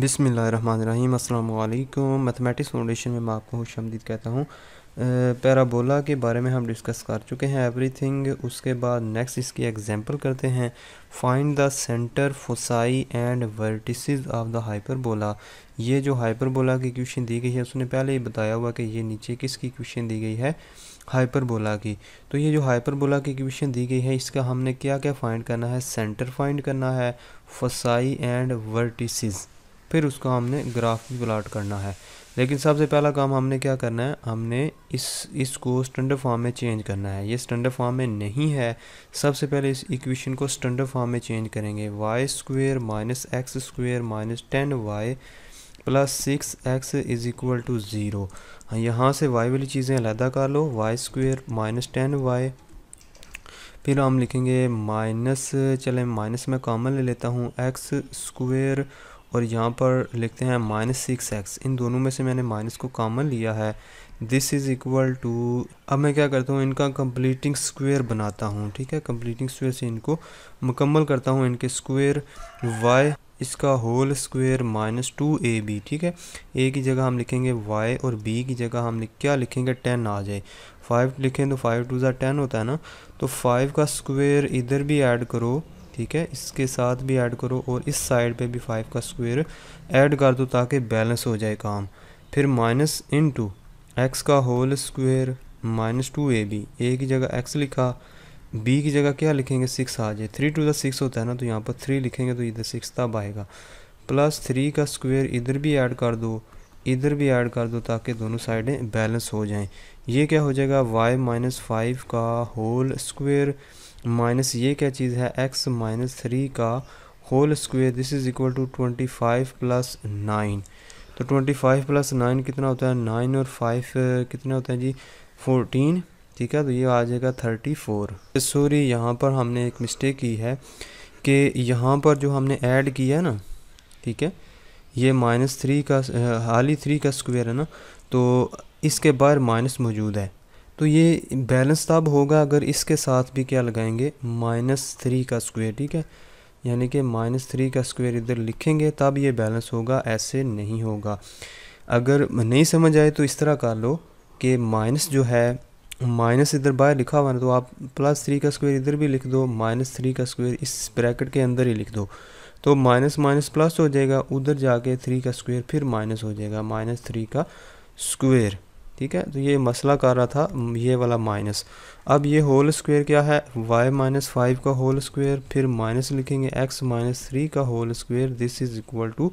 बिसमीम् असल mathematics foundation में मैं आपको खुश आमदीद कहता हूँ पैराबोला के बारे में हम डिस्कस कर चुके हैं एवरीथिंग उसके बाद नेक्स्ट इसकी एग्जांपल करते हैं find the centre foci and vertices of the hyperbola ये जो हाइपरबोला की क्वेश्चन दी गई है उसने पहले ही बताया हुआ कि ये नीचे किसकी क्वेश्चन दी गई है हाइपरबोला की तो ये जो हाइपरबोला की क्वेश्चन दी गई है इसका हमने क्या क्या फ़ाइंड करना है सेंटर फाइंड करना है फसाई एंड वर्टिसज़ फिर उसको हमने ग्राफ भी प्लाट करना है लेकिन सबसे पहला काम हमने क्या करना है हमने इस इसको स्टैंडर्ड फॉर्म में चेंज करना है ये स्टैंडर्ड फॉर्म में नहीं है सबसे पहले इस इक्वेशन को स्टैंडर्ड फॉर्म में चेंज करेंगे Y square minus X square minus ten Y plus six X is equal to zero यहाँ से वाई वाली चीज़ें अलहदा कर लो Y square minus ten Y फिर हम लिखेंगे माइनस चले माइनस में कॉमन ले लेता हूँ एक्स स्क्वेयर और यहाँ पर लिखते हैं माइनस सिक्स एक्स इन दोनों में से मैंने माइनस को कॉमन लिया है दिस इज़ इक्वल टू अब मैं क्या करता हूँ इनका कंप्लीटिंग स्क्वायर बनाता हूँ ठीक है कंप्लीटिंग स्क्वायर से इनको मुकम्मल करता हूँ इनके स्क्वायर वाई इसका whole square minus two A B ठीक है ए की जगह हम लिखेंगे वाई और बी की जगह हम क्या लिखेंगे टेन आ जाए फाइव लिखें तो फाइव टू ज़ा टेन होता है ना तो फाइव का स्क्वायर इधर भी ऐड करो ठीक है इसके साथ भी ऐड करो और इस साइड पे भी फाइव का स्क्वायर ऐड कर दो ताकि बैलेंस हो जाए काम फिर माइनस इन टू एक्स का whole square minus two A B A की जगह एक्स लिखा बी की जगह क्या लिखेंगे सिक्स आ जाए थ्री टू द सिक्स होता है ना तो यहाँ पर थ्री लिखेंगे तो इधर सिक्स तब आएगा प्लस थ्री का स्क्वायर इधर भी ऐड कर दो इधर भी ऐड कर दो ताकि दोनों साइडें बैलेंस हो जाएं ये क्या हो जाएगा वाई माइनस फाइव का होल स्क्वायर माइनस ये क्या चीज़ है एक्स माइनस थ्री का whole square this is equal to twenty five plus nine तो ट्वेंटी फाइव प्लस नाइन कितना होता है नाइन और फाइव कितना होता है जी फोर्टीन ठीक है तो ये आ जाएगा थर्टी फोर सॉरी यहाँ पर हमने एक मिस्टेक की है कि यहाँ पर जो हमने ऐड किया ना ठीक है ये माइनस थ्री का हाल ही थ्री का स्क्वेयर है ना तो इसके बाहर माइनस मौजूद है तो ये बैलेंस तब होगा अगर इसके साथ भी क्या लगाएंगे माइनस थ्री का स्क्वायर ठीक है यानी कि माइनस थ्री का स्क्वेयर इधर लिखेंगे तब ये बैलेंस होगा ऐसे नहीं होगा अगर नहीं समझ आए तो इस तरह कर लो कि माइनस जो है माइनस इधर बाहर लिखा हुआ ना तो आप प्लस थ्री का स्क्वायर इधर भी लिख दो माइनस थ्री का स्क्वायर इस ब्रैकेट के अंदर ही लिख दो तो माइनस माइनस प्लस हो जाएगा उधर जाके थ्री का स्क्वायर फिर माइनस हो जाएगा माइनस थ्री का स्क्वायर ठीक है तो ये मसला कर रहा था ये वाला माइनस अब ये होल स्क्वायर क्या है वाई माइनस फाइव का होल स्क्वायर फिर माइनस लिखेंगे एक्स माइनस थ्री का whole square this is equal to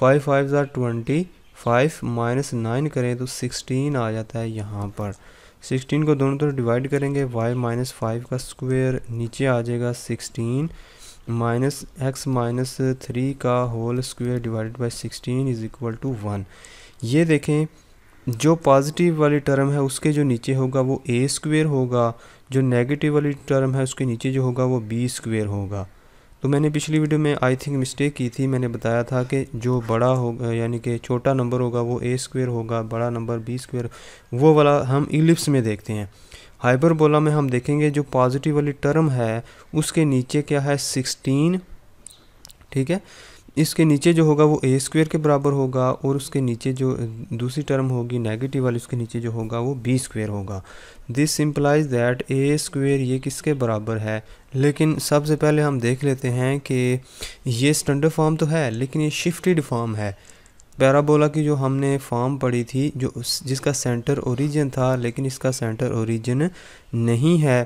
five five ज़ार ट्वेंटी फाइव माइनस नाइन करें तो सिक्सटीन आ जाता है यहाँ पर सिक्सटीन को दोनों तरफ डिवाइड करेंगे वाई माइनस फाइव का स्क्वायर नीचे आ जाएगा sixteen minus X minus three का whole square divided by sixteen is equal to one ये देखें जो पॉजिटिव वाली टर्म है उसके जो नीचे होगा वो ए स्क्वेयर होगा जो नेगेटिव वाली टर्म है उसके नीचे जो होगा वो बी स्क्वेयर होगा तो मैंने पिछली वीडियो में आई थिंक मिस्टेक की थी मैंने बताया था कि जो बड़ा होगा यानी कि छोटा नंबर होगा वो ए स्क्वेयर होगा बड़ा नंबर बी स्क्वेयर वो वाला हम इलिप्स में देखते हैं हाइपरबोला में हम देखेंगे जो पॉजिटिव वाली टर्म है उसके नीचे क्या है सिक्सटीन ठीक है इसके नीचे जो होगा वो ए स्क्वेयर के बराबर होगा और उसके नीचे जो दूसरी टर्म होगी नेगेटिव वाली उसके नीचे जो होगा वो बी स्क्वेयर होगा this implies that A square ये किसके बराबर है लेकिन सबसे पहले हम देख लेते हैं कि ये स्टैंडर्ड फॉर्म तो है लेकिन ये शिफ्टेड फॉर्म है पैराबोला की जो हमने फॉर्म पढ़ी थी जो जिसका सेंटर ओरिजिन था लेकिन इसका सेंटर ओरिजिन नहीं है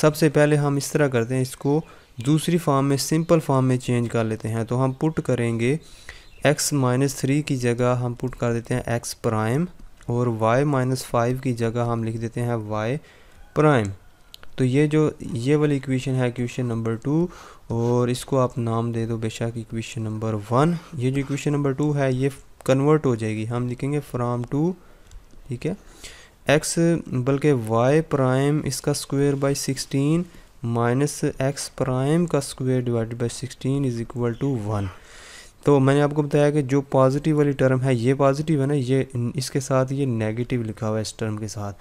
सबसे पहले हम इस तरह करते हैं इसको दूसरी फॉर्म में सिंपल फॉर्म में चेंज कर लेते हैं तो हम पुट करेंगे x माइनस थ्री की जगह हम पुट कर देते हैं x प्राइम और y माइनस फाइव की जगह हम लिख देते हैं y प्राइम तो ये जो ये वाली इक्वेशन है इक्वेशन नंबर टू और इसको आप नाम दे दो बेशक इक्वेशन नंबर वन ये जो इक्वेशन नंबर टू है ये कन्वर्ट हो जाएगी हम लिखेंगे फ्राम टू ठीक है एक्स बल्कि वाई प्राइम इसका square by sixteen minus x prime का square divided by sixteen is equal to one तो मैंने आपको बताया कि जो पॉजिटिव वाली टर्म है ये पॉजिटिव है ना ये इसके साथ ये नेगेटिव लिखा हुआ है इस टर्म के साथ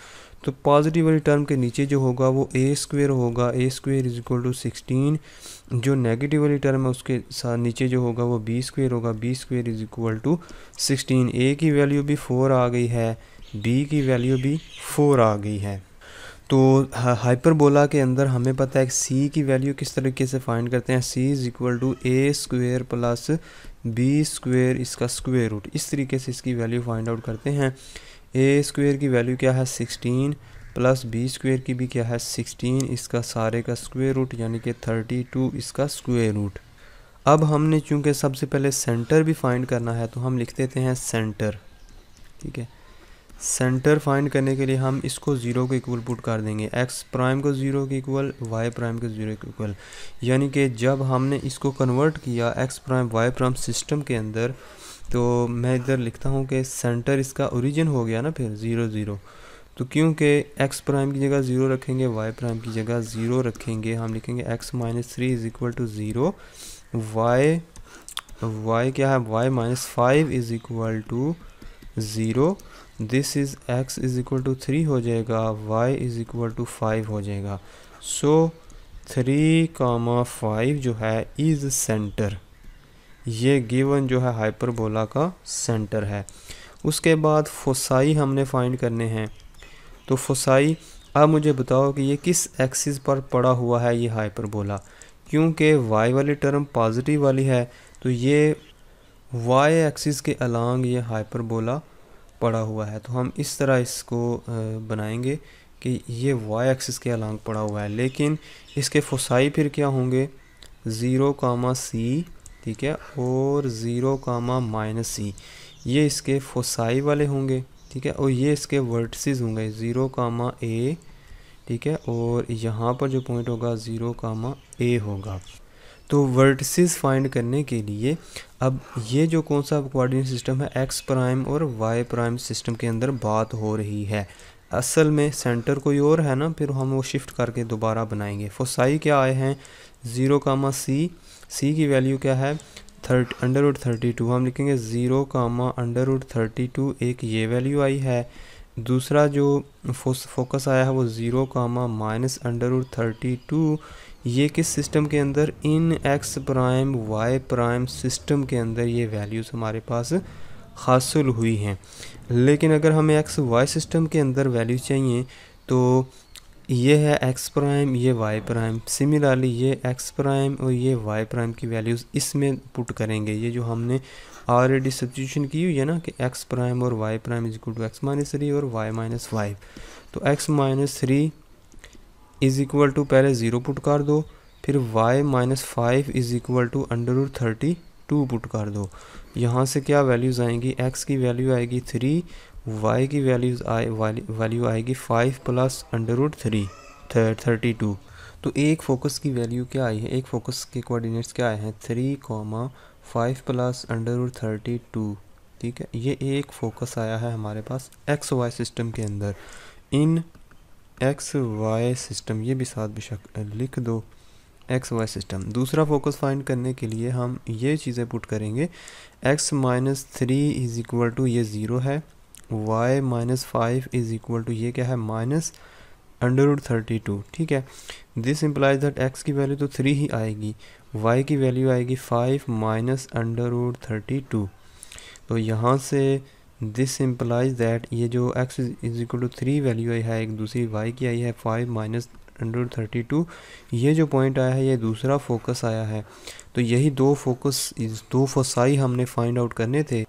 तो पॉजिटिव वाली टर्म के नीचे जो होगा वो ए स्क्वेयर होगा A square is equal to sixteen जो नेगेटिव वाली टर्म है उसके साथ नीचे जो होगा वो बी स्क्वेयर होगा B square is equal to sixteen A की वैल्यू भी फोर आ गई है बी की वैल्यू भी फोर आ गई है तो हाइपरबोला के अंदर हमें पता है सी की वैल्यू किस तरीके से फाइंड करते हैं C is equal to A square plus B square इसका स्क्वेयर रूट इस तरीके से इसकी वैल्यू फाइंड आउट करते हैं ए स्क्वेयर की वैल्यू क्या है सिक्सटीन प्लस बी स्क्वेयर की भी क्या है सिक्सटीन इसका सारे का स्क्वेयर रूट यानी कि थर्टी टू इसका स्क्वेयर रूट अब हमने चूँकि सबसे पहले सेंटर भी फाइंड करना है तो हम लिख देते हैं सेंटर ठीक है सेंटर फाइंड करने के लिए हम इसको ज़ीरो के इक्वल पुट कर देंगे एक्स प्राइम को ज़ीरो के इक्वल वाई प्राइम को ज़ीरो के इक्वल यानी कि जब हमने इसको कन्वर्ट किया X prime Y prime system के अंदर तो मैं इधर लिखता हूँ कि सेंटर इसका ओरिजिन हो गया ना फिर ज़ीरो ज़ीरो तो क्योंकि एक्स प्राइम की जगह ज़ीरो रखेंगे वाई प्राइम की जगह ज़ीरो रखेंगे हम लिखेंगे x minus three is equal to zero Y Y क्या है Y minus five is equal to zero this is X is equal to three हो जाएगा Y is equal to five हो जाएगा सो थ्री कामा फाइव जो है is centre ये given जो है हाइपरबोला का सेंटर है उसके बाद फोसाई हमने फाइंड करने हैं तो फोसाई अब मुझे बताओ कि ये किस एक्सिस पर पड़ा हुआ है ये हाइपरबोला क्योंकि वाई वाली टर्म पॉजिटिव वाली है तो ये वाई एक्सिस के अलांग ये हाइपरबोला पड़ा हुआ है तो हम इस तरह इसको बनाएंगे कि ये वाई एक्सिस के अलांग पड़ा हुआ है लेकिन इसके फोसाई फिर क्या होंगे ज़ीरो कामा सी ठीक है और ज़ीरो कामा माइनस सी ये इसके फोसाई वाले होंगे ठीक है और ये इसके वर्टिसेस होंगे ज़ीरो कामा ए ठीक है और यहाँ पर जो पॉइंट होगा ज़ीरो कामा ए होगा तो वर्टिसेस फाइंड करने के लिए अब ये जो कौन सा कोऑर्डिनेट सिस्टम है एक्स प्राइम और वाई प्राइम सिस्टम के अंदर बात हो रही है असल में सेंटर कोई और है ना फिर हम वो शिफ्ट करके दोबारा बनाएंगे फोसाई क्या आए हैं ज़ीरो कामा सी सी की वैल्यू क्या है थर्ट अंडर वुड थर्टी टू हम लिखेंगे zero comma under root thirty two एक ये वैल्यू आई है दूसरा जो फोकस आया है वो zero comma minus under root thirty two ये किस सिस्टम के अंदर in x prime Y prime system के अंदर ये वैल्यूज़ हमारे पास हासिल हुई हैं लेकिन अगर हमें एक्स वाई सिस्टम के अंदर वैल्यू चाहिए तो ये है एक्स प्राइम ये वाई प्राइम सिमिलरली ये एक्स प्राइम और ये वाई प्राइम की वैल्यूज़ इसमें पुट करेंगे ये जो हमने ऑलरेडी सब्सिट्यूशन की हुई है ना कि एक्स प्राइम और Y prime is equal to X minus three और वाई माइनस फाइव तो X minus three is equal to पहले ज़ीरो पुट कर दो फिर y minus five is equal to under root thirty two put कर दो यहाँ से क्या वैल्यूज़ आएंगी x की वैल्यू आएगी थ्री y की वैल्यूज़ आए वैल्यू आएगी five plus under root three thirty two तो एक फोकस की वैल्यू क्या आई है एक फोकस के कोऑर्डिनेट्स क्या आए हैं three comma five plus under root thirty two ठीक है ये एक फोकस आया है हमारे पास एक्स वाई सिस्टम के अंदर इन एक्स वाई सिस्टम ये भी साथ बेशक लिख दो एक्स वाई सिस्टम दूसरा फोकस फाइंड करने के लिए हम ये चीज़ें पुट करेंगे x minus three is equal to ये ज़ीरो है Y minus five is equal to ये क्या है minus under root thirty two ठीक है दिस इम्प्लाइज दैट एक्स की वैल्यू तो थ्री ही आएगी वाई की वैल्यू आएगी five minus under root thirty two तो यहाँ से दिस इम्प्लाइज दैट ये जो x is equal to three value आई है एक दूसरी वाई की आई है five minus hundred thirty two ये जो पॉइंट आया है ये दूसरा फोकस आया है तो यही दो फोकस दो फसाई हमने फाइंड आउट करने थे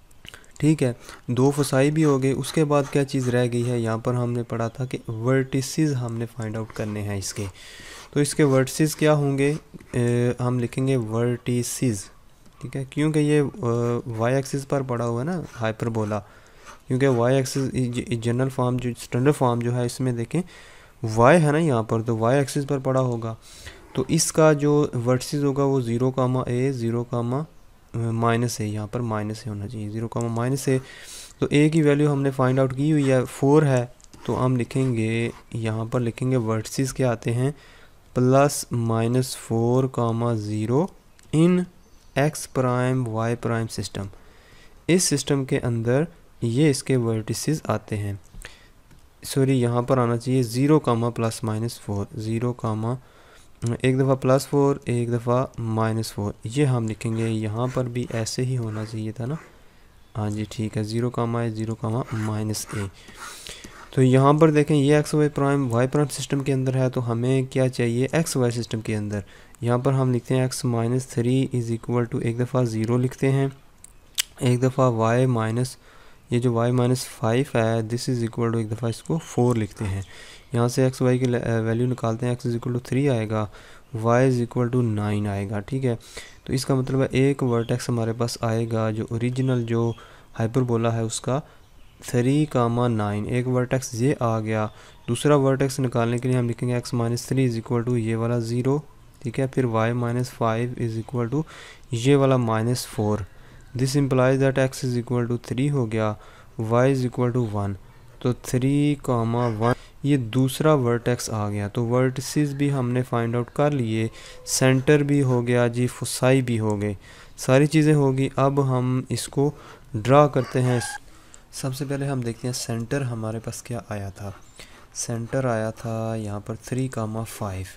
ठीक है दो फसाई भी हो गई उसके बाद क्या चीज़ रह गई है यहाँ पर हमने पढ़ा था कि वर्टिसज हमने फाइंड आउट करने हैं इसके तो इसके वर्टिसेस क्या होंगे ए, हम लिखेंगे वर्टिसज ठीक है क्योंकि ये वाई एक्सिस पर पड़ा हुआ है ना हाइपरबोला क्योंकि वाई एक्सिस जनरल फॉर्म जो स्टैंडर्ड फॉर्म जो है इसमें देखें वाई है ना यहाँ पर तो वाई एक्सिस पर पड़ा होगा तो इसका जो वर्सेस होगा वो zero comma a zero comma minus a यहाँ पर माइनस है होना चाहिए ज़ीरो कामा माइनस ए तो ए की वैल्यू हमने फाइंड आउट की हुई है फोर है तो हम लिखेंगे यहाँ पर लिखेंगे वर्सेस के आते हैं plus minus four comma zero in x prime Y prime system इस सिस्टम के अंदर ये इसके वर्टिसेस आते हैं सॉरी यहाँ पर आना चाहिए zero comma plus minus four zero comma एक दफ़ा प्लस फोर एक दफ़ा माइनस फोर ये हम लिखेंगे यहाँ पर भी ऐसे ही होना चाहिए था ना हाँ जी ठीक है ज़ीरो कामा है ज़ीरो कामा माइनस ए तो यहाँ पर देखें ये x y prime Y prime system के अंदर है तो हमें क्या चाहिए एक्स वाई सिस्टम के अंदर यहाँ पर हम लिखते हैं x minus three is equal to एक दफ़ा ज़ीरो लिखते हैं एक दफ़ा वाई माइनस ये जो वाई माइनस फाइव है दिस इज़ इक्वल टू एक दफ़ा इसको फोर लिखते हैं यहाँ से एक्स वाई की वैल्यू निकालते हैं x is equal to three आएगा y is equal to nine आएगा ठीक है तो इसका मतलब है एक वर्टेक्स हमारे पास आएगा जो ओरिजिनल जो हाइपरबोला है उसका थ्री कामा नाइन एक वर्टेक्स ये आ गया दूसरा वर्टेक्स निकालने के लिए हम लिखेंगे x minus three is equal to ये वाला ज़ीरो ठीक है फिर y minus five is equal to ये वाला minus four this implies that x is equal to three हो गया y is equal to one तो थ्री कामा वन ये दूसरा वर्टेक्स आ गया तो वर्टिसेस भी हमने फाइंड आउट कर लिए सेंटर भी हो गया जी फुसाई भी हो गई सारी चीज़ें होगी अब हम इसको ड्रा करते हैं सबसे पहले हम देखते हैं सेंटर हमारे पास क्या आया था सेंटर आया था यहाँ पर three comma five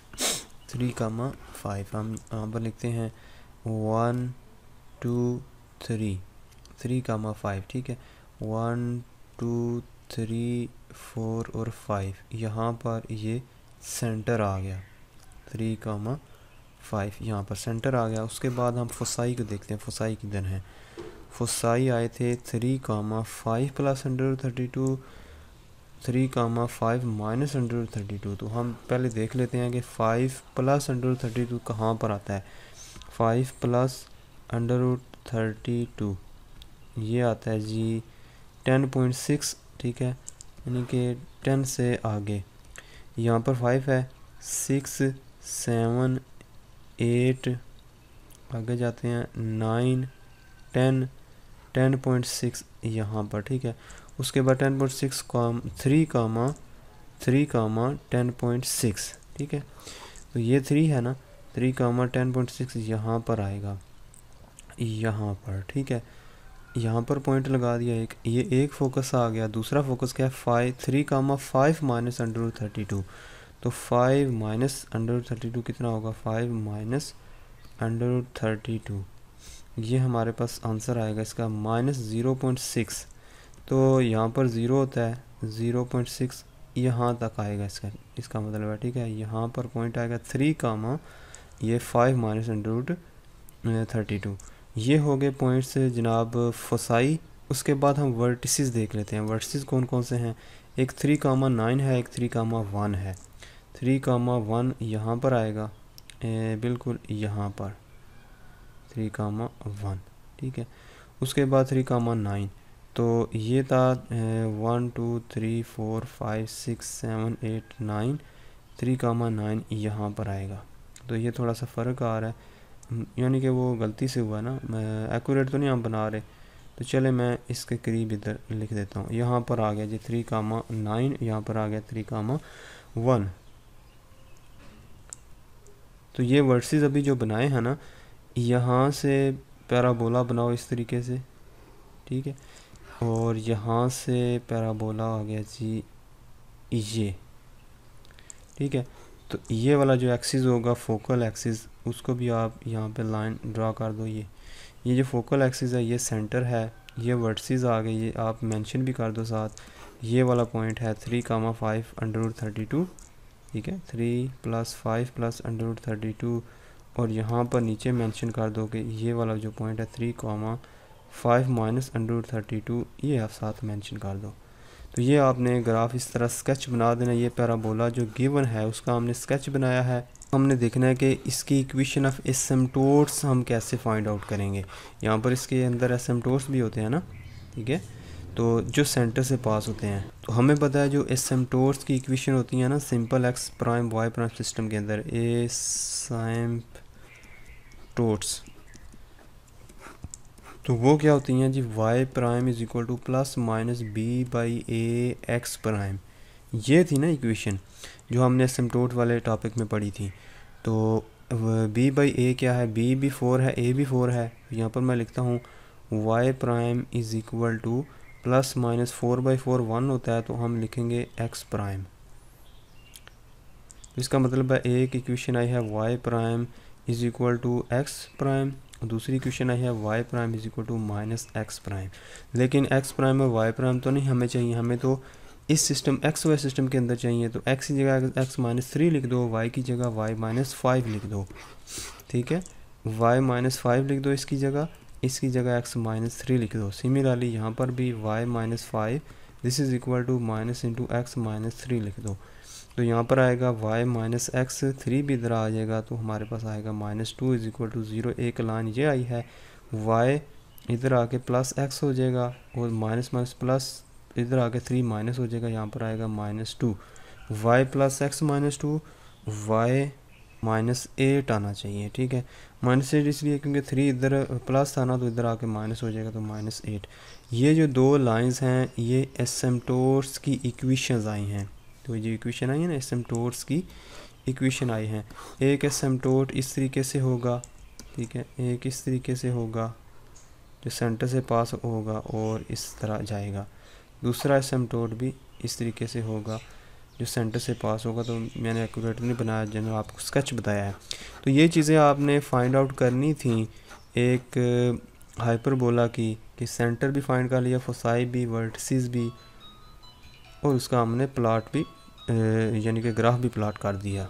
three comma five हम यहाँ पर लिखते हैं one two three three comma five ठीक है वन टू थ्री फोर और फाइव यहाँ पर ये सेंटर आ गया थ्री कामा फाइव यहाँ पर सेंटर आ गया उसके बाद हम फसाई को देखते हैं फसाई किधर है फसाई आए थे three comma five plus hundred thirty two three comma five minus hundred thirty two तो हम पहले देख लेते हैं कि five plus hundred thirty two कहाँ पर आता है five plus under root thirty two ये आता है जी टेन पॉइंट सिक्स ठीक है यानी कि टेन से आगे यहाँ पर फाइव है सिक्स सेवन एट आगे जाते हैं nine ten ten point six यहाँ पर ठीक है उसके बाद ten point six comma three comma three comma ten point six ठीक है तो ये थ्री है ना three comma ten point six यहाँ पर आएगा यहाँ पर ठीक है यहाँ पर पॉइंट लगा दिया एक ये एक फोकस आ गया दूसरा फोकस क्या है five three comma five minus under thirty two तो five minus under thirty two कितना होगा five minus under thirty two ये हमारे पास आंसर आएगा इसका माइनस ज़ीरो पॉइंट सिक्स तो यहाँ पर ज़ीरो होता है ज़ीरो पॉइंट सिक्स यहाँ तक आएगा इसका इसका मतलब है ठीक है यहाँ पर पॉइंट आएगा थ्री कामा ये five minus under thirty two ये हो गए पॉइंट्स जनाब फसाई उसके बाद हम वर्टिसेस देख लेते हैं वर्टिसेस कौन कौन से हैं एक थ्री कामा नाइन है एक थ्री कामा वन है थ्री कामा वन यहाँ पर आएगा ए, बिल्कुल यहाँ पर थ्री कामा वन ठीक है उसके बाद थ्री कामा नाइन तो ये था one two three four five six seven eight nine three comma nine यहाँ पर आएगा तो ये थोड़ा सा फ़र्क आ रहा है यानी कि वो गलती से हुआ ना मैं एक्यूरेट तो नहीं हम बना रहे तो चले मैं इसके करीब इधर लिख देता हूँ यहाँ पर आ गया जी थ्री कामा नाइन यहाँ पर आ गया थ्री कामा वन तो ये वर्सेस अभी जो बनाए हैं ना यहाँ से पैराबोला बनाओ इस तरीके से ठीक है और यहाँ से पैराबोला आ गया जी ये ठीक है तो ये वाला जो एक्सिस होगा फोकल एक्सिस उसको भी आप यहाँ पे लाइन ड्रा कर दो ये ये जो फोकल एक्सिस है ये सेंटर है ये वर्टिस आ गए ये आप मेंशन भी कर दो साथ ये वाला पॉइंट है three comma five under thirty two ठीक है three plus five plus under thirty two और यहाँ पर नीचे मेंशन कर दो कि ये वाला जो पॉइंट है three comma five minus under thirty two ये आप साथ मेंशन कर दो तो ये आपने ग्राफ इस तरह स्केच बना देना ये पैराबोला जो गिवन है उसका हमने स्केच बनाया है हमने देखना है कि इसकी इक्वेशन ऑफ एसमटोर्स हम कैसे फाइंड आउट करेंगे यहाँ पर इसके अंदर एसमटोर्स भी होते हैं ना ठीक है तो जो सेंटर से पास होते हैं तो हमें पता है जो टोर्स की इक्वेशन होती है ना simple x prime Y prime system के अंदर एसमटोर्स तो वो क्या होती हैं जी y prime is equal to plus minus b by a x prime ये थी ना इक्वेशन जो हमने सिमटोट वाले टॉपिक में पढ़ी थी तो बी बाई ए क्या है बी भी फोर है ए भी फोर है यहाँ पर मैं लिखता हूँ y prime is equal to plus minus four by four one होता है तो हम लिखेंगे एक्स प्राइम इसका मतलब है एक इक्वेशन आई है y prime is equal to x prime दूसरी क्वेश्चन आई है y prime is equal to minus x prime लेकिन एक्स प्राइम और वाई प्राइम तो नहीं हमें चाहिए हमें तो इस सिस्टम एक्स वाई सिस्टम के अंदर चाहिए तो एक्स की जगह एक्स माइनस थ्री लिख दो वाई की जगह वाई माइनस फाइव लिख दो ठीक है वाई माइनस फाइव लिख दो इसकी जगह इसकी जगह एक्स माइनस थ्री लिख दो सिमिलरली यहाँ पर भी y minus five this is equal to minus into x minus three लिख दो तो यहाँ पर आएगा वाई माइनस एक्स थ्री भी इधर आ जाएगा तो हमारे पास आएगा minus two is equal to zero एक लाइन ये आई है वाई इधर आके प्लस एक्स हो जाएगा और माइनस माइनस प्लस इधर आके थ्री माइनस हो जाएगा यहाँ पर आएगा minus two y plus x minus two y minus eight आना चाहिए ठीक है माइनस एट इसलिए क्योंकि थ्री इधर प्लस था ना तो इधर आके माइनस हो जाएगा तो माइनस एट ये जो दो लाइंस हैं ये एसएमटोर्स की इक्वेशंस आई हैं तो ये जो इक्वेशन आई है ना टोर्स की इक्वेशन आई है एक टोट इस तरीके से होगा ठीक है एक इस तरीके से होगा जो सेंटर से पास होगा और इस तरह जाएगा दूसरा टोट भी इस तरीके से होगा जो सेंटर से पास होगा तो मैंने एक्यूरेट नहीं बनाया जनरल आपको स्केच बताया है तो ये चीज़ें आपने फाइंड आउट करनी थी एक हाइपर की कि सेंटर भी फाइंड कर लिया फोसाई भी वर्टिसेस भी और उसका हमने प्लाट भी यानी कि ग्राफ भी प्लाट कर दिया